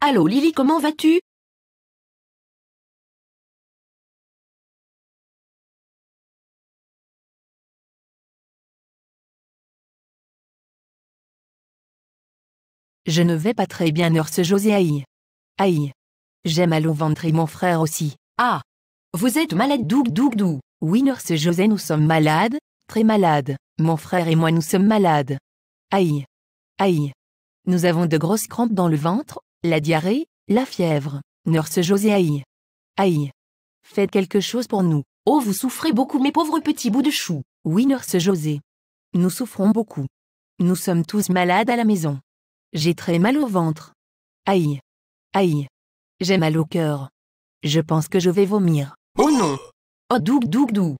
Allô Lily, comment vas-tu Je ne vais pas très bien, Nurse José Aïe. Aïe. J'aime mal au ventre et mon frère aussi. Ah Vous êtes malade, Doug Doug Doug. Oui, Nurse José, nous sommes malades, très malades. Mon frère et moi, nous sommes malades. Aïe. Aïe. Nous avons de grosses crampes dans le ventre, la diarrhée, la fièvre. Nurse José Aïe. Aïe. Faites quelque chose pour nous. Oh, vous souffrez beaucoup, mes pauvres petits bouts de chou. Oui, Nurse José. Nous souffrons beaucoup. Nous sommes tous malades à la maison. J'ai très mal au ventre. Aïe. Aïe. J'ai mal au cœur. Je pense que je vais vomir. Oh non Oh doug doug doug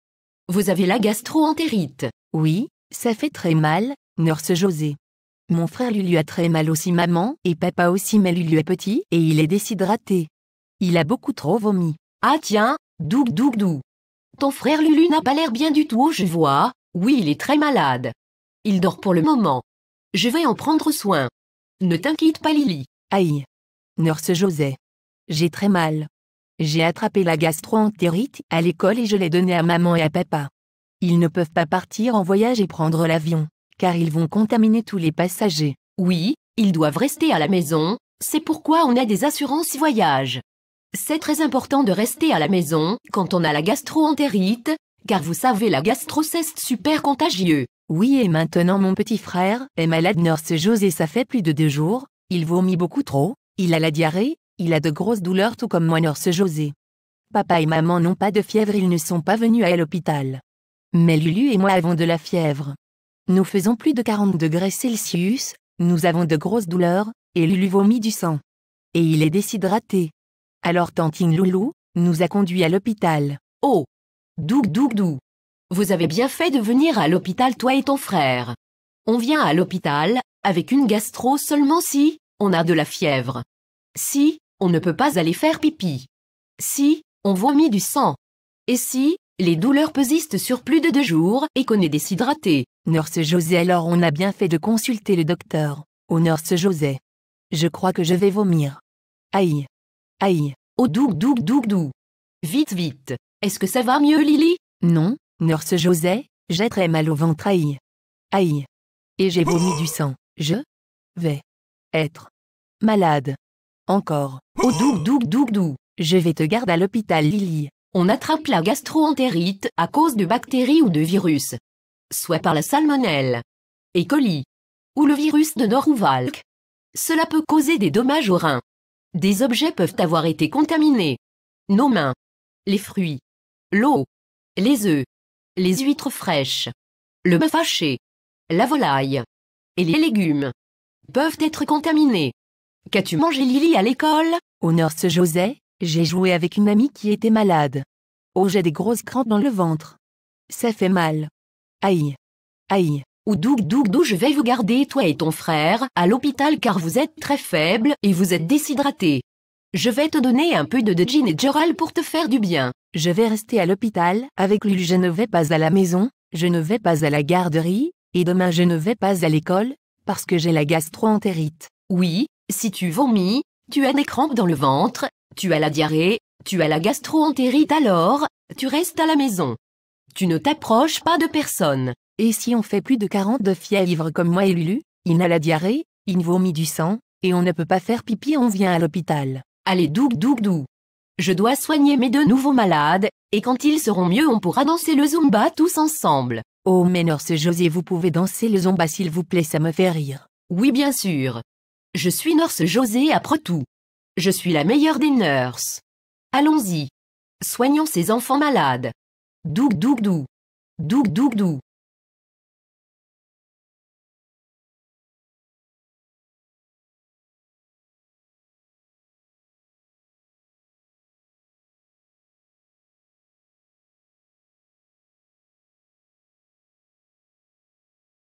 Vous avez la gastro-entérite. Oui, ça fait très mal, Nurse José. Mon frère Lulu a très mal aussi maman, et papa aussi mais Lulu est petit, et il est déshydraté. Il a beaucoup trop vomi. Ah tiens, doug doug doug. Ton frère Lulu n'a pas l'air bien du tout, oh, je vois. Oui, il est très malade. Il dort pour le moment. Je vais en prendre soin. Ne t'inquiète pas Lily. Aïe. Nurse José. J'ai très mal. J'ai attrapé la gastro à l'école et je l'ai donnée à maman et à papa. Ils ne peuvent pas partir en voyage et prendre l'avion car ils vont contaminer tous les passagers. Oui, ils doivent rester à la maison, c'est pourquoi on a des assurances voyage. C'est très important de rester à la maison quand on a la gastroentérite, car vous savez la gastro c'est super contagieux. Oui et maintenant mon petit frère est malade Nurse José ça fait plus de deux jours, il vomit beaucoup trop, il a la diarrhée, il a de grosses douleurs tout comme moi Nurse José. Papa et maman n'ont pas de fièvre ils ne sont pas venus à l'hôpital. Mais Lulu et moi avons de la fièvre. Nous faisons plus de 40 degrés Celsius, nous avons de grosses douleurs, et Lulu vomit du sang. Et il est déshydraté. Alors Tantine Loulou nous a conduits à l'hôpital. Oh Doug Doug Doug Vous avez bien fait de venir à l'hôpital toi et ton frère. On vient à l'hôpital, avec une gastro seulement si, on a de la fièvre. Si, on ne peut pas aller faire pipi. Si, on vomit du sang. Et si, les douleurs persistent sur plus de deux jours et qu'on est déshydraté. Nurse José alors on a bien fait de consulter le docteur. Au Nurse José. Je crois que je vais vomir. Aïe. Aïe. Oh doug doug doug doug. Vite vite. Est-ce que ça va mieux Lily Non, Nurse José, j'ai très mal au ventre aïe. Aïe. Et j'ai vomi du sang. Je vais être malade. Encore. Oh doug doug doug doug. Je vais te garder à l'hôpital Lily on attrape la gastroentérite à cause de bactéries ou de virus, soit par la salmonelle, E. coli, ou le virus de Norwalk. Cela peut causer des dommages aux reins. Des objets peuvent avoir été contaminés. Nos mains, les fruits, l'eau, les œufs, les huîtres fraîches, le bœuf haché, la volaille et les légumes peuvent être contaminés. Qu'as-tu mangé Lily à l'école Au ce José j'ai joué avec une amie qui était malade. Oh, j'ai des grosses crampes dans le ventre. Ça fait mal. Aïe. Aïe. Ou doug doug dou, je vais vous garder, toi et ton frère, à l'hôpital car vous êtes très faible et vous êtes déshydraté. Je vais te donner un peu de, de gin et Joral pour te faire du bien. Je vais rester à l'hôpital, avec lui je ne vais pas à la maison, je ne vais pas à la garderie, et demain je ne vais pas à l'école, parce que j'ai la gastroentérite. Oui, si tu vomis, tu as des crampes dans le ventre, tu as la diarrhée, tu as la gastro-entérite alors, tu restes à la maison. Tu ne t'approches pas de personne. Et si on fait plus de 40 de fièvre comme moi et Lulu, il a la diarrhée, il vomit du sang, et on ne peut pas faire pipi, on vient à l'hôpital. Allez doug doug doug. Je dois soigner mes deux nouveaux malades, et quand ils seront mieux on pourra danser le Zumba tous ensemble. Oh mais Nurse José vous pouvez danser le Zumba s'il vous plaît ça me fait rire. Oui bien sûr. Je suis Norse José après tout. Je suis la meilleure des nurses. Allons-y. Soignons ces enfants malades. Doug doug doug. Doug doug dou